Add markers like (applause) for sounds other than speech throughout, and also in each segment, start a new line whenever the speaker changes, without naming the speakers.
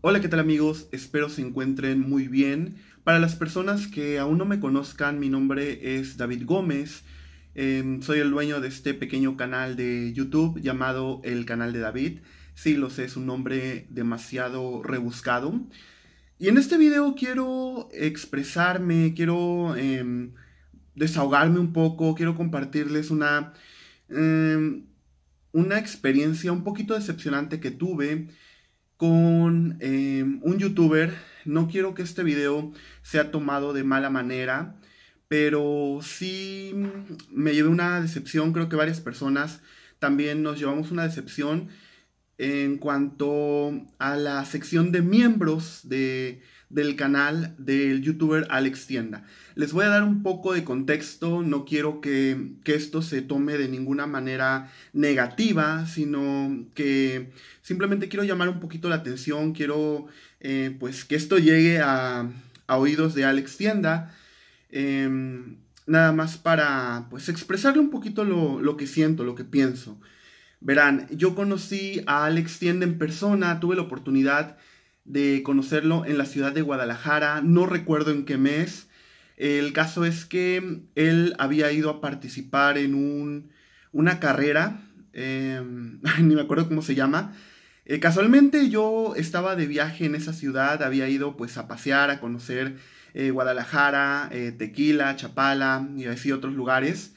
Hola, ¿qué tal amigos? Espero se encuentren muy bien. Para las personas que aún no me conozcan, mi nombre es David Gómez. Em, soy el dueño de este pequeño canal de YouTube llamado El Canal de David. Sí, lo sé, es un nombre demasiado rebuscado. Y en este video quiero expresarme, quiero em, desahogarme un poco, quiero compartirles una, em, una experiencia un poquito decepcionante que tuve con em, un youtuber. No quiero que este video sea tomado de mala manera, pero sí mm, me llevé una decepción. Creo que varias personas también nos llevamos una decepción en cuanto a la sección de miembros de del canal del youtuber Alex Tienda. Les voy a dar un poco de contexto, no quiero que, esto se tome de ninguna manera negativa, sino que simplemente quiero llamar un poquito la atención, quiero eh, pues que esto llegue a, oídos de Alex Tienda. Em, nada más para pues expresarle un poquito lo, lo, que siento, lo que pienso. Verán, yo conocí a Alex Tienda en persona, tuve la oportunidad de conocerlo en la ciudad de Guadalajara, no recuerdo en qué mes. El caso es que él había ido a participar en un, una carrera, em, (laughs) ni me acuerdo cómo se llama. Eh, casualmente yo estaba de viaje en esa ciudad, había ido pues a pasear, a conocer eh, Guadalajara, eh, Tequila, Chapala y así otros lugares.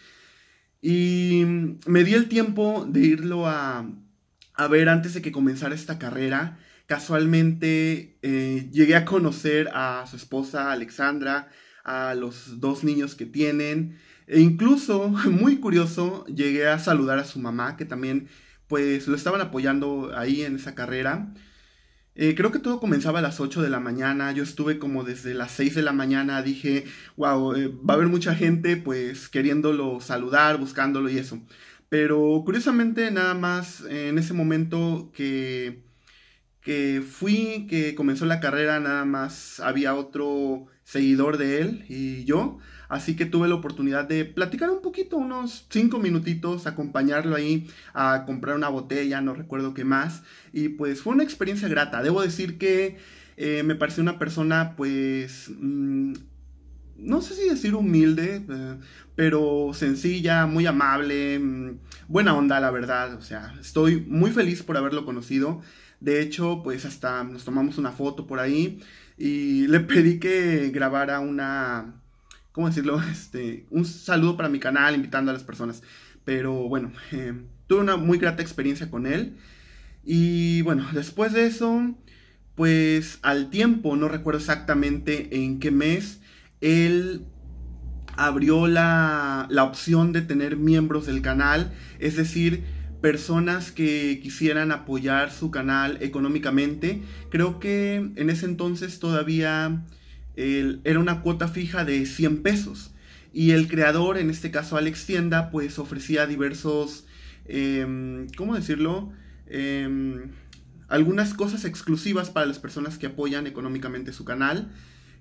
Y me di el tiempo de irlo a, a ver antes de que comenzara esta carrera casualmente eh, llegué a conocer a su esposa Alexandra, a los dos niños que tienen, e incluso, (laughs) muy curioso, llegué a saludar a su mamá, que también pues lo estaban apoyando ahí en esa carrera. Eh, creo que todo comenzaba a las 8 de la mañana, yo estuve como desde las 6 de la mañana, dije, wow, eh, va a haber mucha gente pues queriéndolo saludar, buscándolo y eso. Pero curiosamente nada más en ese momento que que fui, que comenzó la carrera, nada más había otro seguidor de él y yo. Así que tuve la oportunidad de platicar un poquito, unos cinco minutitos, acompañarlo ahí a comprar una botella, no recuerdo qué más. Y pues fue una experiencia grata. Debo decir que eh, me pareció una persona pues... Mm, no sé si decir humilde, eh, pero sencilla, muy amable, mm, buena onda, la verdad. O sea, estoy muy feliz por haberlo conocido. De hecho, pues hasta nos tomamos una foto por ahí y le pedí que grabara una, ¿cómo decirlo? (laughs) Este, un saludo para mi canal invitando a las personas. Pero bueno, (laughs) eh, tuve una muy grata experiencia con él. Y bueno, después de eso, pues al tiempo, no recuerdo exactamente en qué mes, él abrió la, la opción de tener miembros del canal. Es decir, personas que quisieran apoyar su canal económicamente. Creo que en ese entonces todavía era una cuota fija de 100 pesos. Y el creador, en este caso Alex Tienda, pues ofrecía diversos, em, ¿cómo decirlo? Em, algunas cosas exclusivas para las personas que apoyan económicamente su canal.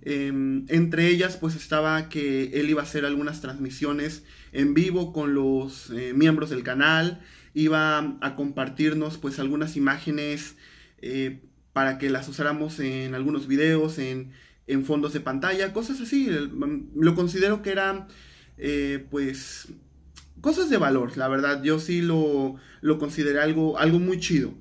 Em, entre ellas pues estaba que él iba a hacer algunas transmisiones en vivo con los eh, miembros del canal, iba a compartirnos pues algunas imágenes eh, para que las usáramos en algunos videos, en, fondos de pantalla, cosas así. Mm, lo considero que eran eh, pues cosas de valor, la verdad. Yo sí lo, lo consideré algo, algo muy chido.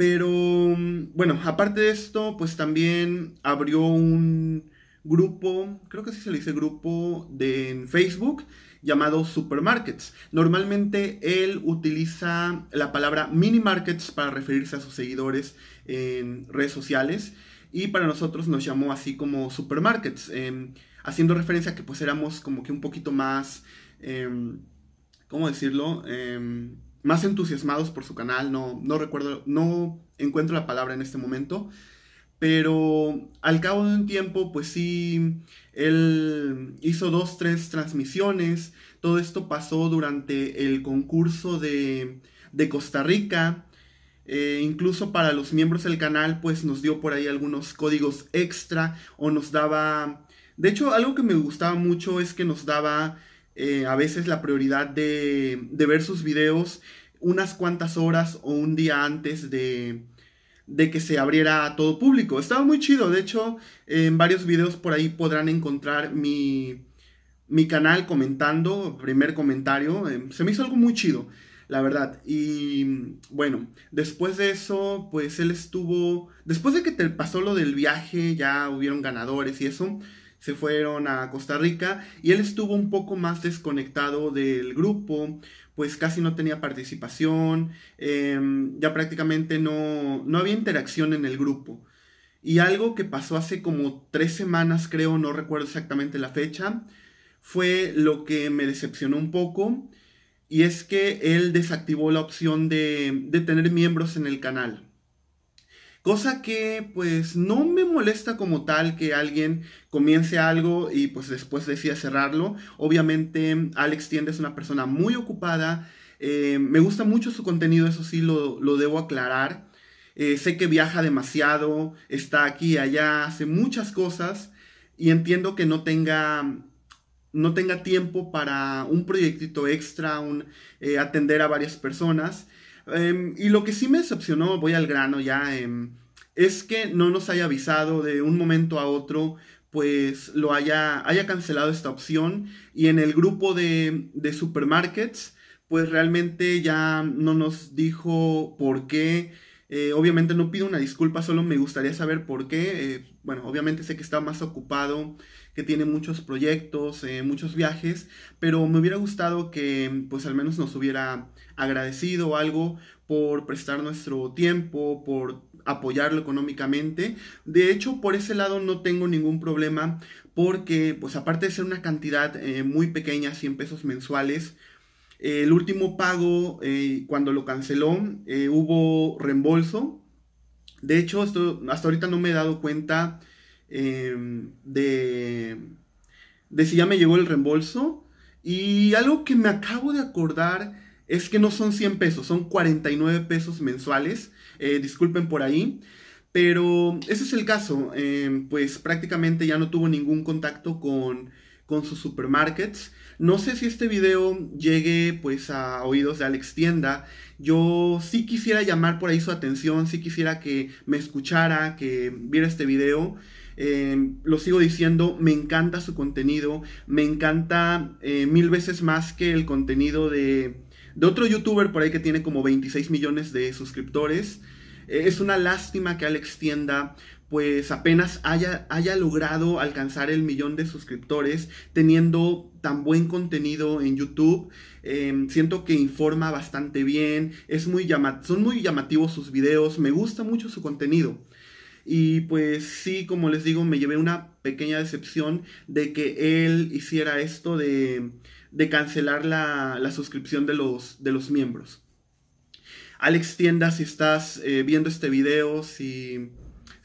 Pero bueno, aparte de esto, pues también abrió un grupo, creo que sí se le dice grupo de, Facebook, llamado Supermarkets. Normalmente él utiliza la palabra mini markets para referirse a sus seguidores en redes sociales y para nosotros nos llamó así como Supermarkets, em, haciendo referencia a que pues éramos como que un poquito más, em, ¿cómo decirlo? Em, más entusiasmados por su canal, no, no recuerdo, no encuentro la palabra en este momento, pero al cabo de un tiempo, pues sí, él hizo dos, tres transmisiones, todo esto pasó durante el concurso de, de Costa Rica, eh, incluso para los miembros del canal, pues nos dio por ahí algunos códigos extra o nos daba... De hecho, algo que me gustaba mucho es que nos daba eh, a veces la prioridad de, ver sus videos unas cuantas horas o un día antes de, que se abriera a todo público. Estaba muy chido, de hecho, en varios videos por ahí podrán encontrar mi, canal comentando, primer comentario, eh, se me hizo algo muy chido, la verdad. Y bueno, después de eso, pues él estuvo, después de que te pasó lo del viaje, ya hubieron ganadores y eso, se fueron a Costa Rica y él estuvo un poco más desconectado del grupo, pues casi no tenía participación, em, ya prácticamente no, había interacción en el grupo. Y algo que pasó hace como tres semanas, creo, no recuerdo exactamente la fecha, fue lo que me decepcionó un poco, y es que él desactivó la opción de, de tener miembros en el canal. Cosa que pues no me molesta como tal que alguien comience algo y pues después decida cerrarlo. Obviamente Alex Tiende es una persona muy ocupada. Eh, me gusta mucho su contenido, eso sí lo, debo aclarar. Eh, sé que viaja demasiado, está aquí y allá, hace muchas cosas y entiendo que no tenga no tenga tiempo para un proyectito extra, un, eh, atender a varias personas. Em, y lo que sí me decepcionó, voy al grano ya, em, es que no nos haya avisado de un momento a otro, pues lo haya, haya cancelado esta opción. Y en el grupo de, de supermarkets, pues realmente ya no nos dijo por qué eh, obviamente no pido una disculpa, solo me gustaría saber por qué. Eh, bueno, obviamente sé que está más ocupado, que tiene muchos proyectos, eh, muchos viajes, pero me hubiera gustado que pues al menos nos hubiera agradecido algo por prestar nuestro tiempo, por apoyarlo económicamente. De hecho, por ese lado no tengo ningún problema porque pues aparte de ser una cantidad muy pequeña, 100 pesos mensuales, eh, el último pago, eh, cuando lo canceló, eh, hubo reembolso. De hecho, esto, hasta ahorita no me he dado cuenta em, de, de si ya me llegó el reembolso. Y algo que me acabo de acordar es que no son 100 pesos, son 49 pesos mensuales. disculpen por ahí. Pero ese es el caso. Em, pues prácticamente ya no tuvo ningún contacto con con sus supermarkets. No sé si este video llegue pues a oídos de Alex Tienda. Yo sí quisiera llamar por ahí su atención, sí quisiera que me escuchara, que viera este video. Eh, lo sigo diciendo, me encanta su contenido, me encanta eh, mil veces más que el contenido de, otro youtuber por ahí que tiene como 26 millones de suscriptores. Eh, es una lástima que Alex Tienda pues apenas haya, haya logrado alcanzar el millón de suscriptores teniendo tan buen contenido en YouTube. Em, siento que informa bastante bien, es muy son muy llamativos sus videos, me gusta mucho su contenido. Y pues sí, como les digo, me llevé una pequeña decepción de que él hiciera esto de, de cancelar la, suscripción de los, de los miembros. Alex Tienda, si estás eh, viendo este video, si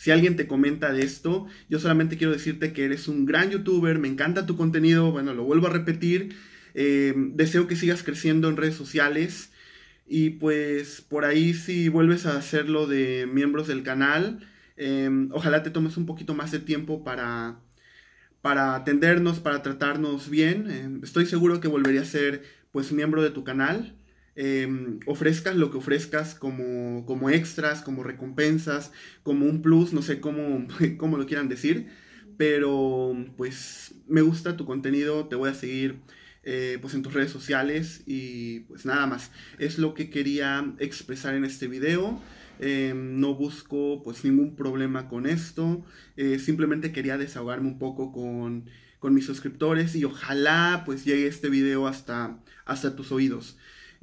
si alguien te comenta de esto, yo solamente quiero decirte que eres un gran youtuber, me encanta tu contenido, bueno, lo vuelvo a repetir, eh, deseo que sigas creciendo en redes sociales y pues por ahí si vuelves a hacerlo de miembros del canal, eh, ojalá te tomes un poquito más de tiempo para, para atendernos, para tratarnos bien. Eh, estoy seguro que volvería a ser pues miembro de tu canal. Em, ofrezcas lo que ofrezcas como, extras, como recompensas, como un plus, no sé cómo, (laughs) cómo lo quieran decir, pero pues me gusta tu contenido, te voy a seguir eh, pues en tus redes sociales y pues nada más, es lo que quería expresar en este video. Em, no busco pues ningún problema con esto, eh, simplemente quería desahogarme un poco con, mis suscriptores y ojalá pues llegue este video hasta, hasta tus oídos.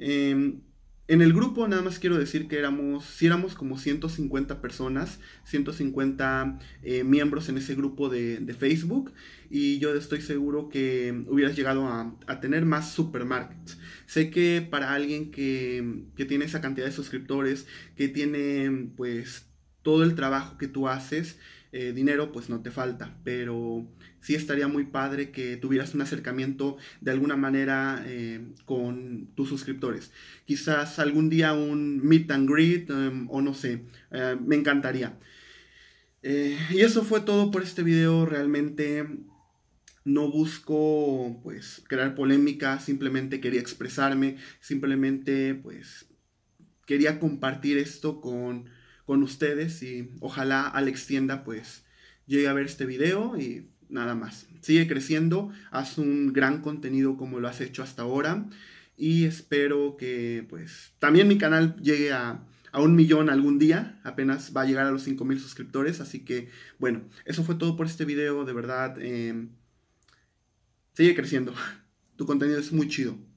Em, en el grupo nada más quiero decir que éramos, si éramos como 150 personas, 150 eh, miembros en ese grupo de, Facebook y yo estoy seguro que hubieras llegado a, tener más supermarkets. Sé que para alguien que, que, tiene esa cantidad de suscriptores, que tiene pues todo el trabajo que tú haces, eh, dinero pues no te falta, pero sí estaría muy padre que tuvieras un acercamiento de alguna manera eh, con tus suscriptores. Quizás algún día un meet and greet em, o no sé, eh, me encantaría. y eso fue todo por este video, realmente no busco pues crear polémica, simplemente quería expresarme, simplemente pues quería compartir esto con con ustedes y ojalá Alex Tienda pues llegue a ver este video y nada más. Sigue creciendo, haz un gran contenido como lo has hecho hasta ahora y espero que pues también mi canal llegue a, un millón algún día, apenas va a llegar a los mil suscriptores, así que bueno, eso fue todo por este video, de verdad, eh, sigue creciendo, (laughs) tu contenido es muy chido.